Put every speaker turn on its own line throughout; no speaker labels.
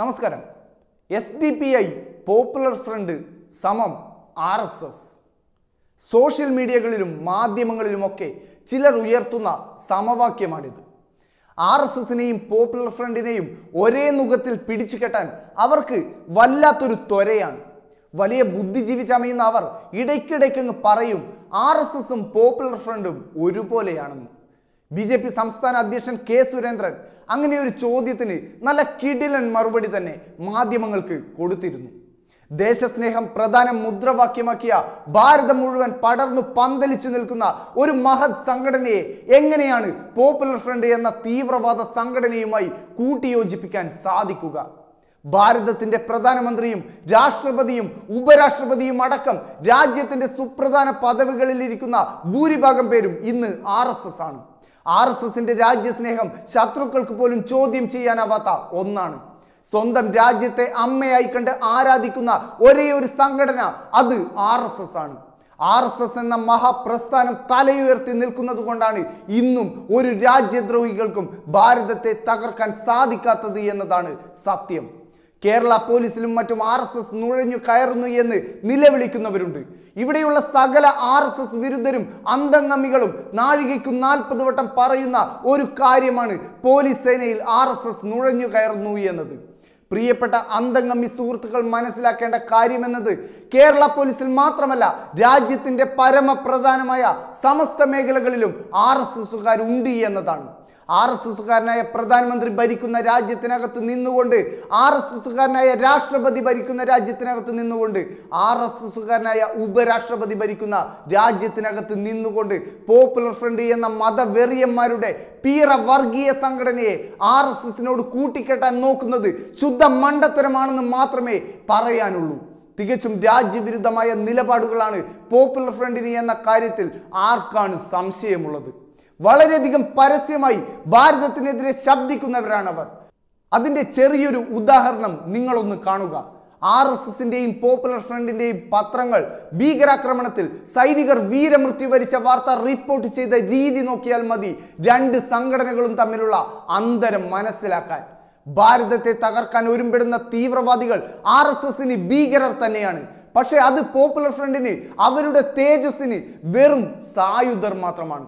നമസ്കാരം S D P I popular front സമം R S S social മീഡിയകളിലും മാധ്യമങ്ങളിലുമൊക്കെ ചിലർ ഉയർത്തുന്ന സമവാക്യമാണിത് ആർ എസ് എസിനെയും പോപ്പുലർ ഫ്രണ്ടിനെയും ഒരേ മുഖത്തിൽ പിടിച്ചു കെട്ടാൻ അവർക്ക് വല്ലാത്തൊരു ത്വരയാണ് വലിയ ബുദ്ധിജീവി ചമയുന്ന അവർ ഇടയ്ക്കിടയ്ക്കങ്ങ് പറയും ആർ എസ് എസും പോപ്പുലർ ഫ്രണ്ടും ഒരുപോലെയാണെന്ന് ബി ജെ പി സംസ്ഥാന അധ്യക്ഷൻ കെ സുരേന്ദ്രൻ അങ്ങനെ ഒരു ചോദ്യത്തിന് നല്ല കിടിലൻ മറുപടി തന്നെ മാധ്യമങ്ങൾക്ക് കൊടുത്തിരുന്നു ദേശസ്നേഹം പ്രധാന മുദ്രാവാക്യമാക്കിയ ഭാരതം മുഴുവൻ പടർന്നു പന്തലിച്ചു നിൽക്കുന്ന ഒരു മഹത് സംഘടനയെ എങ്ങനെയാണ് പോപ്പുലർ ഫ്രണ്ട് എന്ന തീവ്രവാദ സംഘടനയുമായി കൂട്ടിയോജിപ്പിക്കാൻ സാധിക്കുക ഭാരതത്തിന്റെ പ്രധാനമന്ത്രിയും രാഷ്ട്രപതിയും ഉപരാഷ്ട്രപതിയും അടക്കം രാജ്യത്തിന്റെ സുപ്രധാന പദവികളിലിരിക്കുന്ന ഭൂരിഭാഗം പേരും ഇന്ന് ആർ ആണ് ആർ എസ് എസിന്റെ രാജ്യസ്നേഹം ശത്രുക്കൾക്ക് പോലും ചോദ്യം ചെയ്യാനാവാത്ത ഒന്നാണ് സ്വന്തം രാജ്യത്തെ അമ്മയായി കണ്ട് ആരാധിക്കുന്ന ഒരേ ഒരു സംഘടന അത് ആർ എസ് എസ് ആണ് ആർ എസ് എസ് എന്ന മഹാപ്രസ്ഥാനം തലയുയർത്തി നിൽക്കുന്നത് കൊണ്ടാണ് ഇന്നും ഒരു രാജ്യദ്രോഹികൾക്കും ഭാരതത്തെ തകർക്കാൻ സാധിക്കാത്തത് എന്നതാണ് സത്യം കേരള പോലീസിലും മറ്റും ആർ എസ് എസ് നുഴഞ്ഞു കയറുന്നു എന്ന് നിലവിളിക്കുന്നവരുണ്ട് ഇവിടെയുള്ള സകല ആർ എസ് എസ് വിരുദ്ധരും അന്തംഗമികളും നാഴികയ്ക്കും നാൽപ്പത് വട്ടം പറയുന്ന ഒരു കാര്യമാണ് പോലീസ് സേനയിൽ ആർ എസ് എസ് നുഴഞ്ഞു കയറുന്നു എന്നത് പ്രിയപ്പെട്ട അന്തംഗമി സുഹൃത്തുക്കൾ മനസ്സിലാക്കേണ്ട കാര്യമെന്നത് കേരള പോലീസിൽ മാത്രമല്ല രാജ്യത്തിൻ്റെ പരമപ്രധാനമായ സമസ്ത മേഖലകളിലും ആർ എസ് എസുകാരുണ്ട് എന്നതാണ് ആർ എസ് എസുകാരനായ പ്രധാനമന്ത്രി ഭരിക്കുന്ന രാജ്യത്തിനകത്ത് നിന്നുകൊണ്ട് ആർ എസ് എസുകാരനായ രാഷ്ട്രപതി ഭരിക്കുന്ന രാജ്യത്തിനകത്ത് നിന്നുകൊണ്ട് ആർ എസ് എസുകാരനായ ഉപരാഷ്ട്രപതി ഭരിക്കുന്ന രാജ്യത്തിനകത്ത് നിന്നുകൊണ്ട് പോപ്പുലർ ഫ്രണ്ട് എന്ന മതവെറിയന്മാരുടെ പീറ വർഗീയ സംഘടനയെ ആർ എസ് എസിനോട് കൂട്ടിക്കെട്ടാൻ നോക്കുന്നത് ശുദ്ധ മണ്ടത്തരമാണെന്ന് മാത്രമേ പറയാനുള്ളൂ തികച്ചും രാജ്യവിരുദ്ധമായ നിലപാടുകളാണ് പോപ്പുലർ ഫ്രണ്ടിന് എന്ന കാര്യത്തിൽ ആർക്കാണ് സംശയമുള്ളത് വളരെയധികം പരസ്യമായി ഭാരതത്തിനെതിരെ ശബ്ദിക്കുന്നവരാണവർ അതിൻ്റെ ചെറിയൊരു ഉദാഹരണം നിങ്ങളൊന്ന് കാണുക ആർ എസ് എസിന്റെയും പോപ്പുലർ ഫ്രണ്ടിന്റെയും പത്രങ്ങൾ ഭീകരാക്രമണത്തിൽ സൈനികർ വീരമൃത്യു വരിച്ച വാർത്ത റിപ്പോർട്ട് ചെയ്ത രീതി നോക്കിയാൽ മതി രണ്ട് സംഘടനകളും തമ്മിലുള്ള അന്തരം മനസ്സിലാക്കാൻ ഭാരതത്തെ തകർക്കാൻ ഒരുമ്പെടുന്ന തീവ്രവാദികൾ ആർ എസ് എസിന് ഭീകരർ തന്നെയാണ് പക്ഷേ അത് പോപ്പുലർ ഫ്രണ്ടിന് അവരുടെ തേജസ്സിന് വെറും സായുധർ മാത്രമാണ്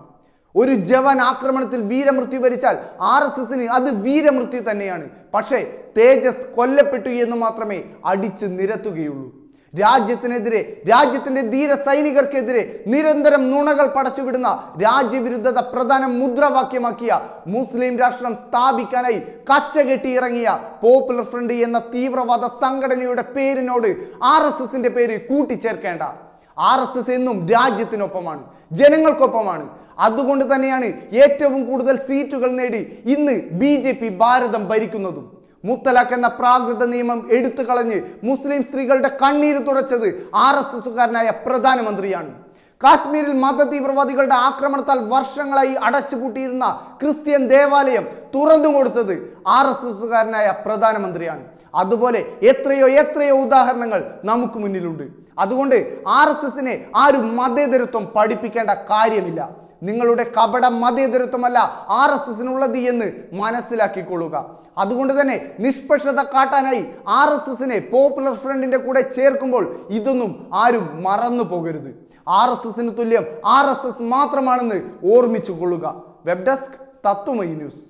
ഒരു ജവൻ ആക്രമണത്തിൽ വീരമൃത്യു വരിച്ചാൽ ആർ എസ് എസിന് അത് വീരമൃത്യു തന്നെയാണ് പക്ഷേ തേജസ് കൊല്ലപ്പെട്ടു എന്ന് മാത്രമേ അടിച്ച് നിരത്തുകയുള്ളൂ രാജ്യത്തിനെതിരെ രാജ്യത്തിന്റെ ധീര സൈനികർക്കെതിരെ നിരന്തരം നുണകൾ പടച്ചുവിടുന്ന രാജ്യവിരുദ്ധത പ്രധാന മുദ്രാവാക്യമാക്കിയ മുസ്ലിം രാഷ്ട്രം സ്ഥാപിക്കാനായി കച്ചകെട്ടി ഇറങ്ങിയ പോപ്പുലർ ഫ്രണ്ട് എന്ന തീവ്രവാദ സംഘടനയുടെ പേരിനോട് ആർ പേര് കൂട്ടിച്ചേർക്കേണ്ട ആർ എസ് എസ് എന്നും രാജ്യത്തിനൊപ്പമാണ് ജനങ്ങൾക്കൊപ്പമാണ് അതുകൊണ്ട് തന്നെയാണ് ഏറ്റവും കൂടുതൽ സീറ്റുകൾ നേടി ഇന്ന് ബി ജെ പി ഭാരതം ഭരിക്കുന്നതും മുത്തലാഖ് എന്ന പ്രാകൃത നിയമം എടുത്തു കളഞ്ഞ് മുസ്ലിം സ്ത്രീകളുടെ കണ്ണീര് തുടച്ചത് ആർ എസ് എസുകാരനായ പ്രധാനമന്ത്രിയാണ് കാശ്മീരിൽ തീവ്രവാദികളുടെ ആക്രമണത്താൽ വർഷങ്ങളായി അടച്ചുപൂട്ടിയിരുന്ന ക്രിസ്ത്യൻ ദേവാലയം തുറന്നു കൊടുത്തത് ആർ എസ് എസുകാരനായ പ്രധാനമന്ത്രിയാണ് അതുപോലെ എത്രയോ എത്രയോ ഉദാഹരണങ്ങൾ നമുക്ക് മുന്നിലുണ്ട് അതുകൊണ്ട് ആർ എസ് എസിനെ ആരും മതേതരത്വം പഠിപ്പിക്കേണ്ട കാര്യമില്ല നിങ്ങളുടെ കപട മതേതരത്വമല്ല ആർ എസ് എസിനുള്ളത് എന്ന് മനസ്സിലാക്കിക്കൊള്ളുക അതുകൊണ്ട് തന്നെ നിഷ്പക്ഷത കാട്ടാനായി ആർ എസ് എസിനെ പോപ്പുലർ ഫ്രണ്ടിൻ്റെ കൂടെ ചേർക്കുമ്പോൾ ഇതൊന്നും ആരും മറന്നു പോകരുത് ആർ എസ് എസിന് തുല്യം ആർ എസ് എസ് മാത്രമാണെന്ന് ഓർമ്മിച്ചു കൊള്ളുക വെബ് ഡെസ്ക് തത്വമൈ ന്യൂസ്